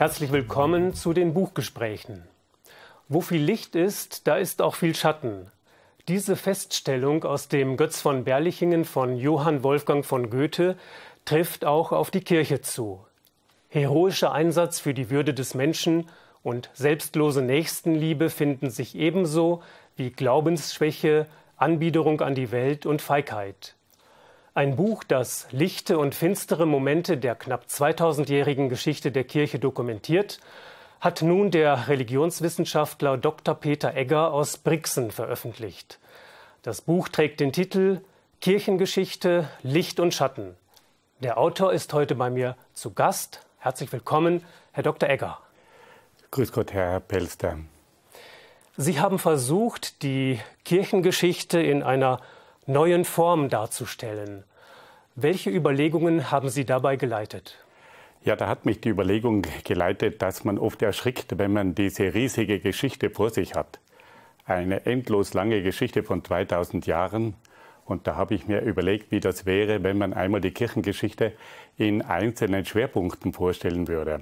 Herzlich willkommen zu den Buchgesprächen. Wo viel Licht ist, da ist auch viel Schatten. Diese Feststellung aus dem Götz von Berlichingen von Johann Wolfgang von Goethe trifft auch auf die Kirche zu. Heroischer Einsatz für die Würde des Menschen und selbstlose Nächstenliebe finden sich ebenso wie Glaubensschwäche, Anbiederung an die Welt und Feigheit. Ein Buch, das lichte und finstere Momente der knapp 2000-jährigen Geschichte der Kirche dokumentiert, hat nun der Religionswissenschaftler Dr. Peter Egger aus Brixen veröffentlicht. Das Buch trägt den Titel Kirchengeschichte, Licht und Schatten. Der Autor ist heute bei mir zu Gast. Herzlich willkommen, Herr Dr. Egger. Grüß Gott, Herr Pelster. Sie haben versucht, die Kirchengeschichte in einer neuen Form darzustellen. Welche Überlegungen haben Sie dabei geleitet? Ja, da hat mich die Überlegung geleitet, dass man oft erschrickt, wenn man diese riesige Geschichte vor sich hat. Eine endlos lange Geschichte von 2000 Jahren. Und da habe ich mir überlegt, wie das wäre, wenn man einmal die Kirchengeschichte in einzelnen Schwerpunkten vorstellen würde.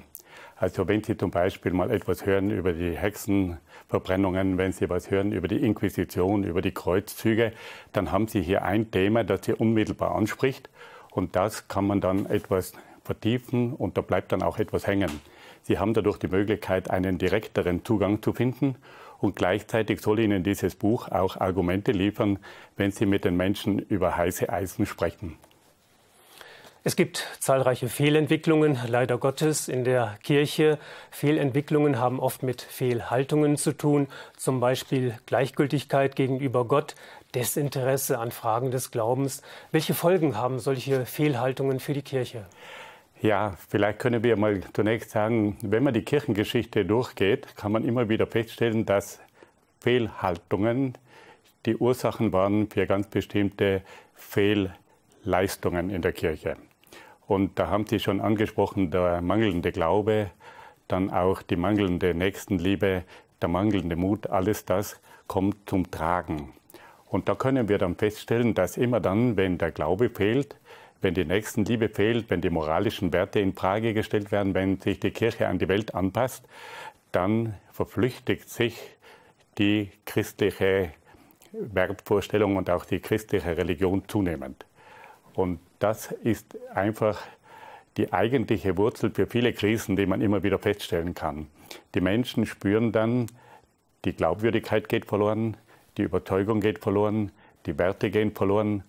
Also wenn Sie zum Beispiel mal etwas hören über die Hexenverbrennungen, wenn Sie was hören über die Inquisition, über die Kreuzzüge, dann haben Sie hier ein Thema, das Sie unmittelbar anspricht. Und das kann man dann etwas vertiefen und da bleibt dann auch etwas hängen. Sie haben dadurch die Möglichkeit, einen direkteren Zugang zu finden und gleichzeitig soll Ihnen dieses Buch auch Argumente liefern, wenn Sie mit den Menschen über heiße Eisen sprechen. Es gibt zahlreiche Fehlentwicklungen, leider Gottes, in der Kirche. Fehlentwicklungen haben oft mit Fehlhaltungen zu tun, zum Beispiel Gleichgültigkeit gegenüber Gott, Desinteresse an Fragen des Glaubens. Welche Folgen haben solche Fehlhaltungen für die Kirche? Ja, vielleicht können wir mal zunächst sagen, wenn man die Kirchengeschichte durchgeht, kann man immer wieder feststellen, dass Fehlhaltungen die Ursachen waren für ganz bestimmte Fehlleistungen in der Kirche. Und da haben Sie schon angesprochen, der mangelnde Glaube, dann auch die mangelnde Nächstenliebe, der mangelnde Mut, alles das kommt zum Tragen. Und da können wir dann feststellen, dass immer dann, wenn der Glaube fehlt, wenn die Nächstenliebe fehlt, wenn die moralischen Werte in Frage gestellt werden, wenn sich die Kirche an die Welt anpasst, dann verflüchtigt sich die christliche Wertvorstellung und auch die christliche Religion zunehmend. Und das ist einfach die eigentliche Wurzel für viele Krisen, die man immer wieder feststellen kann. Die Menschen spüren dann, die Glaubwürdigkeit geht verloren, die Überzeugung geht verloren, die Werte gehen verloren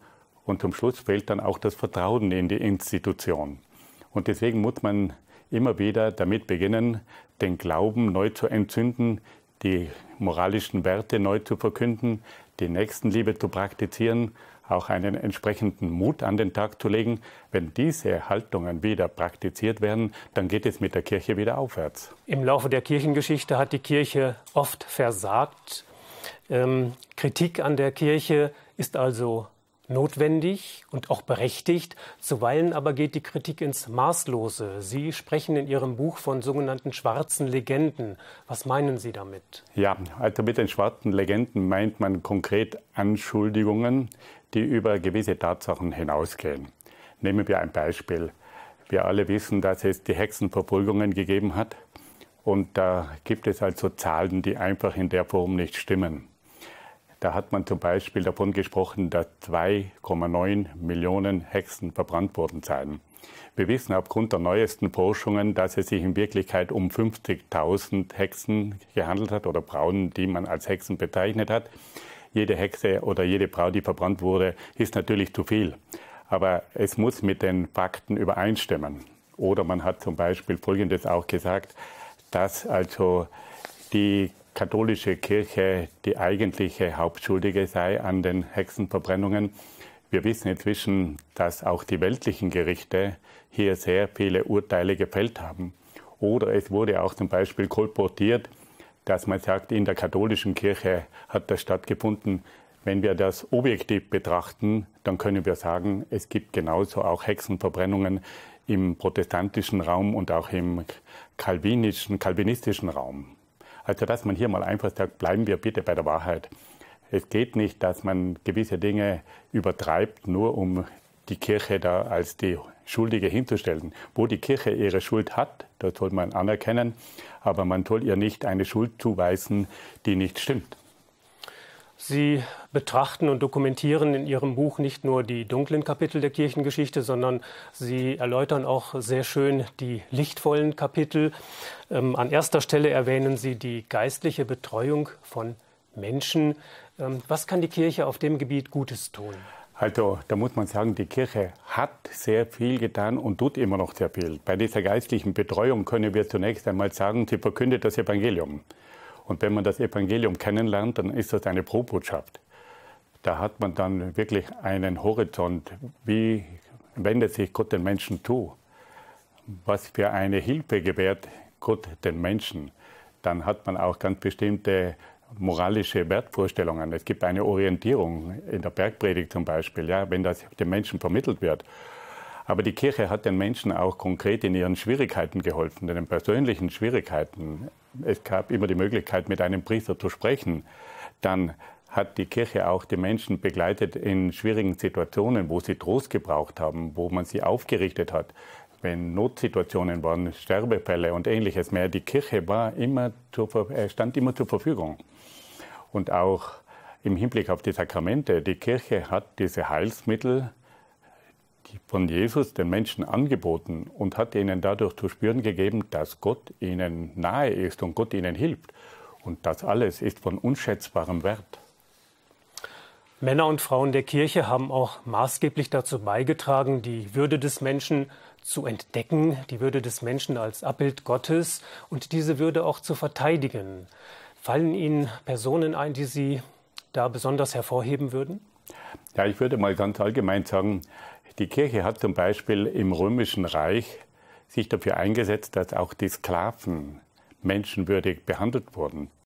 und zum Schluss fehlt dann auch das Vertrauen in die Institution. Und deswegen muss man immer wieder damit beginnen, den Glauben neu zu entzünden, die moralischen Werte neu zu verkünden, die Nächstenliebe zu praktizieren auch einen entsprechenden Mut an den Tag zu legen. Wenn diese Haltungen wieder praktiziert werden, dann geht es mit der Kirche wieder aufwärts. Im Laufe der Kirchengeschichte hat die Kirche oft versagt. Ähm, Kritik an der Kirche ist also notwendig und auch berechtigt. Zuweilen aber geht die Kritik ins Maßlose. Sie sprechen in Ihrem Buch von sogenannten schwarzen Legenden. Was meinen Sie damit? Ja, also mit den schwarzen Legenden meint man konkret Anschuldigungen, die über gewisse Tatsachen hinausgehen. Nehmen wir ein Beispiel. Wir alle wissen, dass es die Hexenverfolgungen gegeben hat. Und da gibt es also Zahlen, die einfach in der Form nicht stimmen. Da hat man zum Beispiel davon gesprochen, dass 2,9 Millionen Hexen verbrannt worden seien. Wir wissen aufgrund der neuesten Forschungen, dass es sich in Wirklichkeit um 50.000 Hexen gehandelt hat oder Brauen, die man als Hexen bezeichnet hat. Jede Hexe oder jede Brau, die verbrannt wurde, ist natürlich zu viel. Aber es muss mit den Fakten übereinstimmen. Oder man hat zum Beispiel Folgendes auch gesagt, dass also die katholische Kirche die eigentliche Hauptschuldige sei an den Hexenverbrennungen. Wir wissen inzwischen, dass auch die weltlichen Gerichte hier sehr viele Urteile gefällt haben. Oder es wurde auch zum Beispiel kolportiert, dass man sagt, in der katholischen Kirche hat das stattgefunden. Wenn wir das objektiv betrachten, dann können wir sagen, es gibt genauso auch Hexenverbrennungen im protestantischen Raum und auch im kalvinischen, kalvinistischen Raum. Also dass man hier mal einfach sagt, bleiben wir bitte bei der Wahrheit. Es geht nicht, dass man gewisse Dinge übertreibt, nur um die Kirche da als die Schuldige hinzustellen. Wo die Kirche ihre Schuld hat, das soll man anerkennen, aber man soll ihr nicht eine Schuld zuweisen, die nicht stimmt. Sie betrachten und dokumentieren in Ihrem Buch nicht nur die dunklen Kapitel der Kirchengeschichte, sondern Sie erläutern auch sehr schön die lichtvollen Kapitel. Ähm, an erster Stelle erwähnen Sie die geistliche Betreuung von Menschen. Ähm, was kann die Kirche auf dem Gebiet Gutes tun? Also da muss man sagen, die Kirche hat sehr viel getan und tut immer noch sehr viel. Bei dieser geistlichen Betreuung können wir zunächst einmal sagen, sie verkündet das Evangelium. Und wenn man das Evangelium kennenlernt, dann ist das eine Probotschaft. Da hat man dann wirklich einen Horizont. Wie wendet sich Gott den Menschen zu? Was für eine Hilfe gewährt Gott den Menschen? Dann hat man auch ganz bestimmte moralische Wertvorstellungen. Es gibt eine Orientierung in der Bergpredigt zum Beispiel, ja, wenn das den Menschen vermittelt wird. Aber die Kirche hat den Menschen auch konkret in ihren Schwierigkeiten geholfen, in den persönlichen Schwierigkeiten. Es gab immer die Möglichkeit, mit einem Priester zu sprechen. Dann hat die Kirche auch die Menschen begleitet in schwierigen Situationen, wo sie Trost gebraucht haben, wo man sie aufgerichtet hat. Wenn Notsituationen waren, Sterbefälle und ähnliches mehr, die Kirche war immer zur, äh, stand immer zur Verfügung. Und auch im Hinblick auf die Sakramente, die Kirche hat diese Heilsmittel von Jesus den Menschen angeboten und hat ihnen dadurch zu spüren gegeben, dass Gott ihnen nahe ist und Gott ihnen hilft. Und das alles ist von unschätzbarem Wert. Männer und Frauen der Kirche haben auch maßgeblich dazu beigetragen, die Würde des Menschen zu entdecken, die Würde des Menschen als Abbild Gottes und diese Würde auch zu verteidigen. Fallen Ihnen Personen ein, die Sie da besonders hervorheben würden? Ja, ich würde mal ganz allgemein sagen, die Kirche hat zum Beispiel im Römischen Reich sich dafür eingesetzt, dass auch die Sklaven menschenwürdig behandelt wurden.